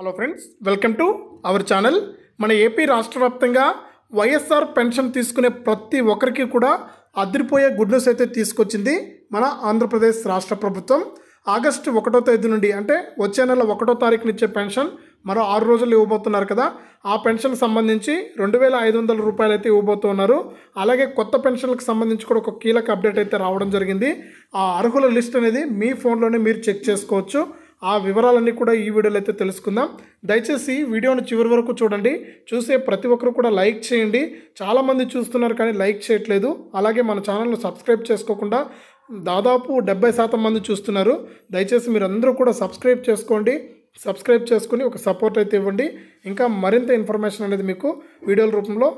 hello friends welcome to our channel మన AP రాష్ట్ర వ్యాప్తంగా వైఎస్ఆర్ పెన్షన్ తీసుకునే ప్రతి ఒక్కరికి కూడా అదిరిపోయే గుడ్ న్యూస్ అయితే తీసుకొచ్చింది మన ఆంధ్రప్రదేశ్ రాష్ట్ర ప్రభుత్వం ఆగస్టు ఒకటో తేదీ నుండి అంటే వచ్చే నెల ఒకటో తారీఖున ఇచ్చే పెన్షన్ మరో ఆరు రోజులు ఇవ్వబోతున్నారు కదా ఆ పెన్షన్ సంబంధించి రెండు వేల ఐదు వందల రూపాయలు అయితే ఇవ్వబోతున్నారు అలాగే కొత్త పెన్షన్లకు సంబంధించి కూడా ఒక కీలక అప్డేట్ అయితే రావడం జరిగింది ఆ అర్హుల లిస్ట్ అనేది మీ ఫోన్లోనే మీరు చెక్ చేసుకోవచ్చు ఆ వివరాలన్నీ కూడా ఈ వీడియోలో అయితే తెలుసుకుందాం దయచేసి వీడియోను చివరి వరకు చూడండి చూసే ప్రతి ఒక్కరు కూడా లైక్ చేయండి చాలామంది చూస్తున్నారు కానీ లైక్ చేయట్లేదు అలాగే మన ఛానల్ను సబ్స్క్రైబ్ చేసుకోకుండా దాదాపు డెబ్బై శాతం మంది చూస్తున్నారు దయచేసి మీరు అందరూ కూడా సబ్స్క్రైబ్ చేసుకోండి సబ్స్క్రైబ్ చేసుకుని ఒక సపోర్ట్ అయితే ఇవ్వండి ఇంకా మరింత ఇన్ఫర్మేషన్ అనేది మీకు వీడియోల రూపంలో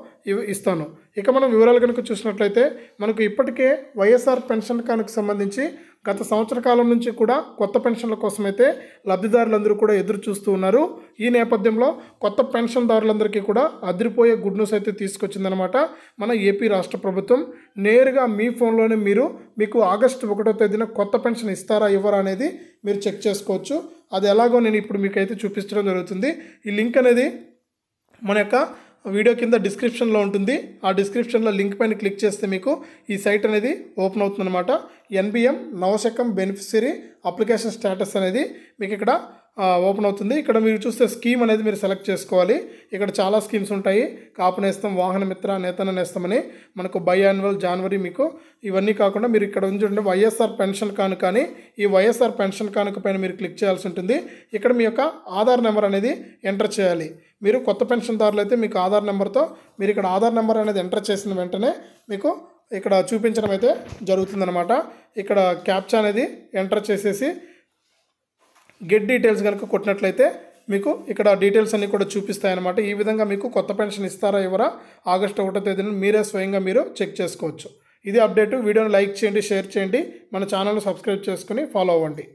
ఇస్తాను ఇక మనం వివరాలు కనుక చూసినట్లయితే మనకు ఇప్పటికే వైఎస్ఆర్ పెన్షన్ కానుకు సంబంధించి గత సంవత్సర కాలం నుంచి కూడా కొత్త పెన్షన్ల కోసమైతే లబ్ధిదారులందరూ కూడా ఎదురు చూస్తూ ఉన్నారు ఈ నేపథ్యంలో కొత్త పెన్షన్దారులందరికీ కూడా అదిరిపోయే గుడ్ న్యూస్ అయితే తీసుకొచ్చిందనమాట మన ఏపీ రాష్ట్ర ప్రభుత్వం నేరుగా మీ ఫోన్లోనే మీరు మీకు ఆగస్టు ఒకటో తేదీన కొత్త పెన్షన్ ఇస్తారా ఇవ్వరా అనేది మీరు చెక్ చేసుకోవచ్చు అది ఎలాగో నేను ఇప్పుడు మీకైతే చూపించడం జరుగుతుంది ఈ లింక్ అనేది మన యొక్క వీడియో కింద డిస్క్రిప్షన్లో ఉంటుంది ఆ డిస్క్రిప్షన్లో లింక్ పైన క్లిక్ చేస్తే మీకు ఈ సైట్ అనేది ఓపెన్ అవుతుందన్నమాట NBM Navasakam beneficiary application status అనేది మీకు ఇక్కడ ఓపెన్ అవుతుంది ఇక్కడ మీరు చూస్తే స్కీమ్ అనేది మీరు సెలెక్ట్ చేసుకోవాలి ఇక్కడ చాలా స్కీమ్స్ ఉంటాయి కాపు నేస్తం వాహన మిత్ర నేతన నేస్తామని మనకు బై యాన్యువల్ జనవరి మీకు ఇవన్నీ కాకుండా మీరు ఇక్కడ ఉంచుంటే వైఎస్ఆర్ పెన్షన్ కానుక అని ఈ వైఎస్ఆర్ పెన్షన్ కానుక పైన మీరు క్లిక్ చేయాల్సి ఉంటుంది ఇక్కడ మీ యొక్క ఆధార్ నెంబర్ అనేది ఎంటర్ చేయాలి మీరు కొత్త పెన్షన్దారులు అయితే మీకు ఆధార్ నెంబర్తో మీరు ఇక్కడ ఆధార్ నెంబర్ అనేది ఎంటర్ చేసిన వెంటనే మీకు ఇక్కడ చూపించడం అయితే జరుగుతుందనమాట ఇక్కడ క్యాప్చర్ అనేది ఎంటర్ చేసేసి గెట్ డీటెయిల్స్ కనుక కొట్టినట్లయితే మీకు ఇక్కడ డీటెయిల్స్ అన్నీ కూడా చూపిస్తాయన్నమాట ఈ విధంగా మీకు కొత్త పెన్షన్ ఇస్తారా ఇవ్వరా ఆగస్టు ఒకటో తేదీన మీరే స్వయంగా మీరు చెక్ చేసుకోవచ్చు ఇది అప్డేట్ వీడియోని లైక్ చేయండి షేర్ చేయండి మన ఛానల్ను సబ్స్క్రైబ్ చేసుకుని ఫాలో అవ్వండి